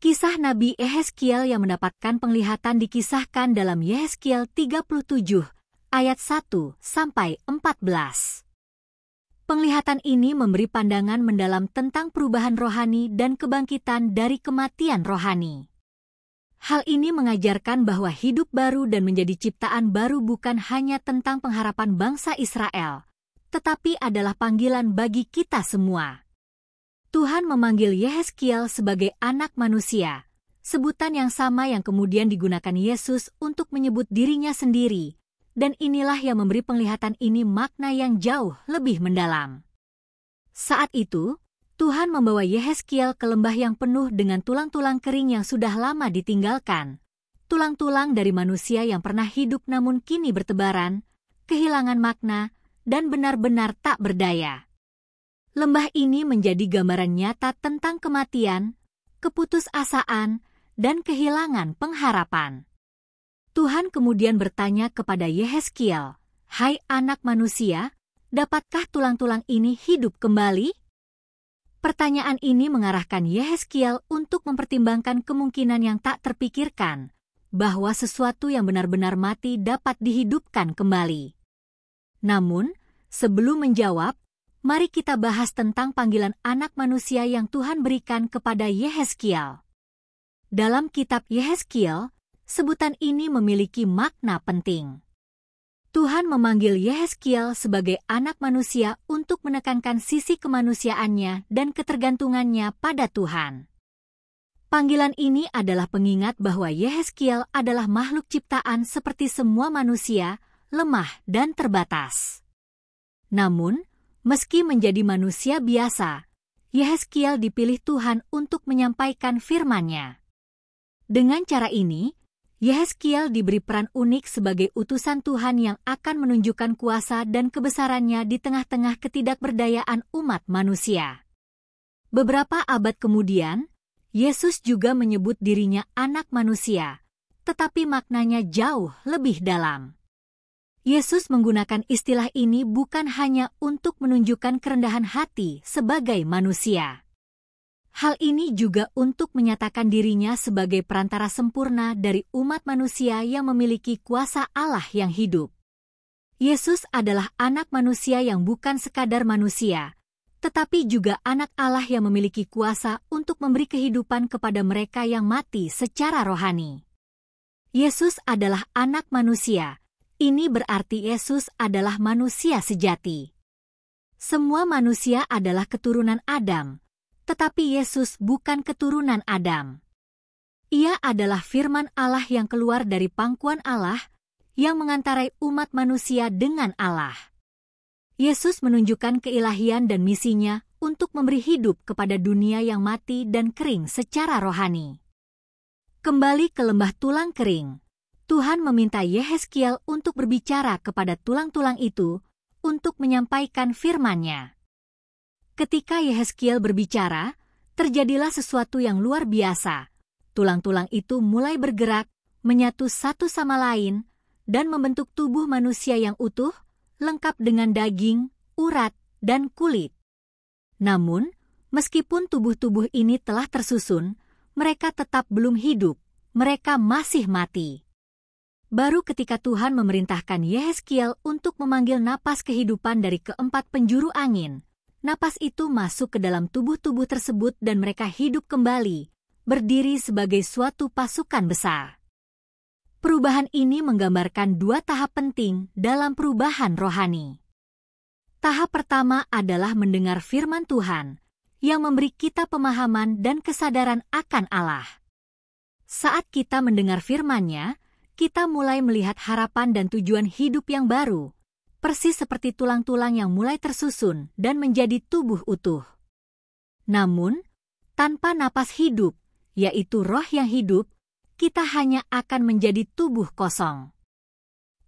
Kisah Nabi Yehezkiel yang mendapatkan penglihatan dikisahkan dalam Yehezkiel 37 ayat 1 sampai 14. Penglihatan ini memberi pandangan mendalam tentang perubahan rohani dan kebangkitan dari kematian rohani. Hal ini mengajarkan bahwa hidup baru dan menjadi ciptaan baru bukan hanya tentang pengharapan bangsa Israel, tetapi adalah panggilan bagi kita semua. Tuhan memanggil Yeheskiel sebagai anak manusia, sebutan yang sama yang kemudian digunakan Yesus untuk menyebut dirinya sendiri, dan inilah yang memberi penglihatan ini makna yang jauh lebih mendalam. Saat itu, Tuhan membawa Yeheskiel ke lembah yang penuh dengan tulang-tulang kering yang sudah lama ditinggalkan, tulang-tulang dari manusia yang pernah hidup namun kini bertebaran, kehilangan makna, dan benar-benar tak berdaya lembah ini menjadi gambaran nyata tentang kematian, keputusasaan, dan kehilangan pengharapan. Tuhan kemudian bertanya kepada Yehezkiel, Hai anak manusia, dapatkah tulang-tulang ini hidup kembali? Pertanyaan ini mengarahkan Yehezkiel untuk mempertimbangkan kemungkinan yang tak terpikirkan, bahwa sesuatu yang benar-benar mati dapat dihidupkan kembali. Namun, sebelum menjawab, mari kita bahas tentang panggilan anak manusia yang Tuhan berikan kepada Yehezkiel. Dalam kitab Yehezkiel, sebutan ini memiliki makna penting. Tuhan memanggil Yehezkiel sebagai anak manusia untuk menekankan sisi kemanusiaannya dan ketergantungannya pada Tuhan. Panggilan ini adalah pengingat bahwa Yehezkiel adalah makhluk ciptaan seperti semua manusia, lemah dan terbatas. Namun, Meski menjadi manusia biasa, Yehezkiel dipilih Tuhan untuk menyampaikan firman-Nya. Dengan cara ini, Yehezkiel diberi peran unik sebagai utusan Tuhan yang akan menunjukkan kuasa dan kebesarannya di tengah-tengah ketidakberdayaan umat manusia. Beberapa abad kemudian, Yesus juga menyebut dirinya anak manusia, tetapi maknanya jauh lebih dalam. Yesus menggunakan istilah ini bukan hanya untuk menunjukkan kerendahan hati sebagai manusia. Hal ini juga untuk menyatakan dirinya sebagai perantara sempurna dari umat manusia yang memiliki kuasa Allah yang hidup. Yesus adalah anak manusia yang bukan sekadar manusia, tetapi juga anak Allah yang memiliki kuasa untuk memberi kehidupan kepada mereka yang mati secara rohani. Yesus adalah anak manusia, ini berarti Yesus adalah manusia sejati. Semua manusia adalah keturunan Adam, tetapi Yesus bukan keturunan Adam. Ia adalah firman Allah yang keluar dari pangkuan Allah, yang mengantarai umat manusia dengan Allah. Yesus menunjukkan keilahian dan misinya untuk memberi hidup kepada dunia yang mati dan kering secara rohani. Kembali ke lembah tulang kering, Tuhan meminta Yehezkiel untuk berbicara kepada tulang-tulang itu untuk menyampaikan firman-Nya. Ketika Yehezkiel berbicara, terjadilah sesuatu yang luar biasa. Tulang-tulang itu mulai bergerak, menyatu satu sama lain, dan membentuk tubuh manusia yang utuh, lengkap dengan daging, urat, dan kulit. Namun, meskipun tubuh-tubuh ini telah tersusun, mereka tetap belum hidup, mereka masih mati baru ketika Tuhan memerintahkan Yehezkiel untuk memanggil napas kehidupan dari keempat penjuru angin. Napas itu masuk ke dalam tubuh-tubuh tersebut dan mereka hidup kembali, berdiri sebagai suatu pasukan besar. Perubahan ini menggambarkan dua tahap penting dalam perubahan rohani. Tahap pertama adalah mendengar firman Tuhan, yang memberi kita pemahaman dan kesadaran akan Allah. Saat kita mendengar firman-Nya, kita mulai melihat harapan dan tujuan hidup yang baru, persis seperti tulang-tulang yang mulai tersusun dan menjadi tubuh utuh. Namun, tanpa napas hidup, yaitu roh yang hidup, kita hanya akan menjadi tubuh kosong.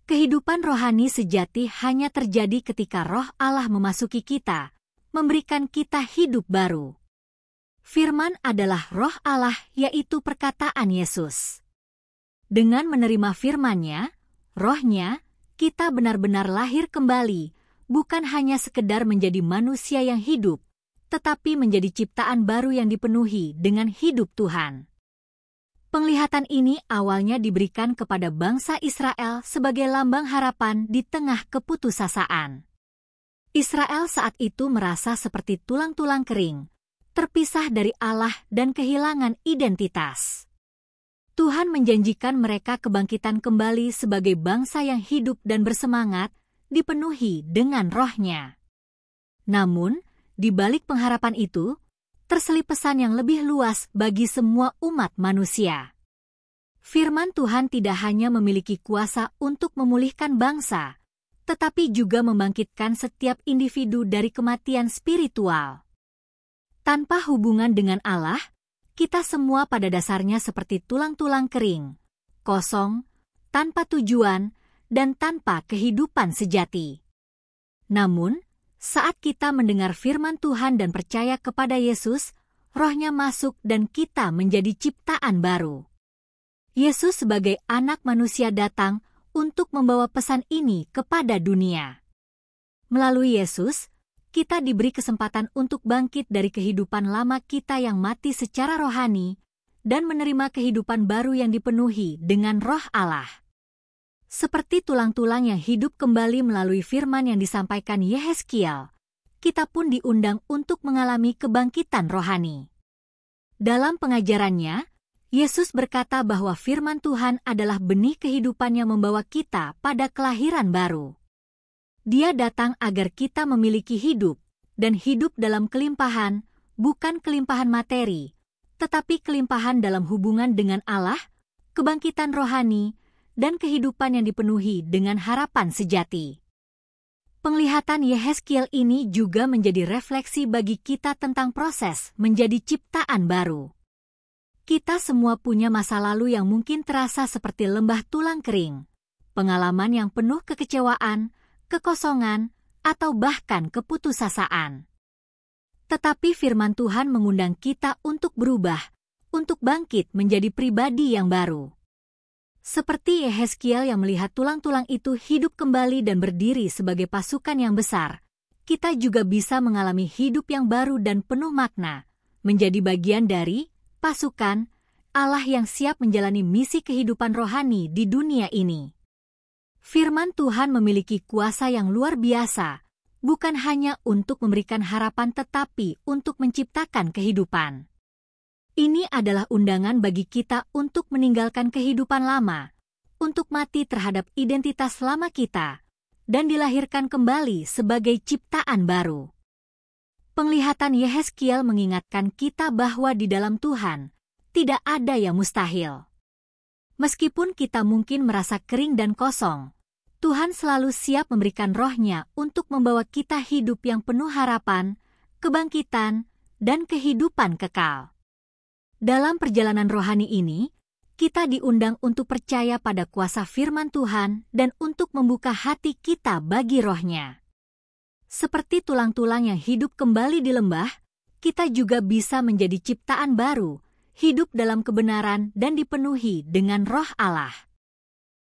Kehidupan rohani sejati hanya terjadi ketika roh Allah memasuki kita, memberikan kita hidup baru. Firman adalah roh Allah, yaitu perkataan Yesus. Dengan menerima firman-Nya, rohnya, kita benar-benar lahir kembali, bukan hanya sekedar menjadi manusia yang hidup, tetapi menjadi ciptaan baru yang dipenuhi dengan hidup Tuhan. Penglihatan ini awalnya diberikan kepada bangsa Israel sebagai lambang harapan di tengah keputusasaan. Israel saat itu merasa seperti tulang-tulang kering, terpisah dari Allah dan kehilangan identitas. Tuhan menjanjikan mereka kebangkitan kembali sebagai bangsa yang hidup dan bersemangat, dipenuhi dengan rohnya. Namun, di balik pengharapan itu, terselip pesan yang lebih luas bagi semua umat manusia. Firman Tuhan tidak hanya memiliki kuasa untuk memulihkan bangsa, tetapi juga membangkitkan setiap individu dari kematian spiritual. Tanpa hubungan dengan Allah, kita semua pada dasarnya seperti tulang-tulang kering, kosong, tanpa tujuan, dan tanpa kehidupan sejati. Namun, saat kita mendengar firman Tuhan dan percaya kepada Yesus, rohnya masuk dan kita menjadi ciptaan baru. Yesus sebagai anak manusia datang untuk membawa pesan ini kepada dunia. Melalui Yesus, kita diberi kesempatan untuk bangkit dari kehidupan lama kita yang mati secara rohani dan menerima kehidupan baru yang dipenuhi dengan roh Allah. Seperti tulang-tulang yang hidup kembali melalui firman yang disampaikan Yehezkiel, kita pun diundang untuk mengalami kebangkitan rohani. Dalam pengajarannya, Yesus berkata bahwa firman Tuhan adalah benih kehidupan yang membawa kita pada kelahiran baru. Dia datang agar kita memiliki hidup, dan hidup dalam kelimpahan, bukan kelimpahan materi, tetapi kelimpahan dalam hubungan dengan Allah, kebangkitan rohani, dan kehidupan yang dipenuhi dengan harapan sejati. Penglihatan Yehezkiel ini juga menjadi refleksi bagi kita tentang proses menjadi ciptaan baru. Kita semua punya masa lalu yang mungkin terasa seperti lembah tulang kering, pengalaman yang penuh kekecewaan, kekosongan, atau bahkan keputusasaan. Tetapi firman Tuhan mengundang kita untuk berubah, untuk bangkit menjadi pribadi yang baru. Seperti Yehezkiel yang melihat tulang-tulang itu hidup kembali dan berdiri sebagai pasukan yang besar, kita juga bisa mengalami hidup yang baru dan penuh makna, menjadi bagian dari pasukan Allah yang siap menjalani misi kehidupan rohani di dunia ini firman Tuhan memiliki kuasa yang luar biasa, bukan hanya untuk memberikan harapan tetapi untuk menciptakan kehidupan. Ini adalah undangan bagi kita untuk meninggalkan kehidupan lama, untuk mati terhadap identitas lama kita, dan dilahirkan kembali sebagai ciptaan baru. Penglihatan Yehezkiel mengingatkan kita bahwa di dalam Tuhan tidak ada yang mustahil. Meskipun kita mungkin merasa kering dan kosong, Tuhan selalu siap memberikan rohnya untuk membawa kita hidup yang penuh harapan, kebangkitan, dan kehidupan kekal. Dalam perjalanan rohani ini, kita diundang untuk percaya pada kuasa firman Tuhan dan untuk membuka hati kita bagi rohnya. Seperti tulang-tulang yang hidup kembali di lembah, kita juga bisa menjadi ciptaan baru, hidup dalam kebenaran dan dipenuhi dengan roh Allah.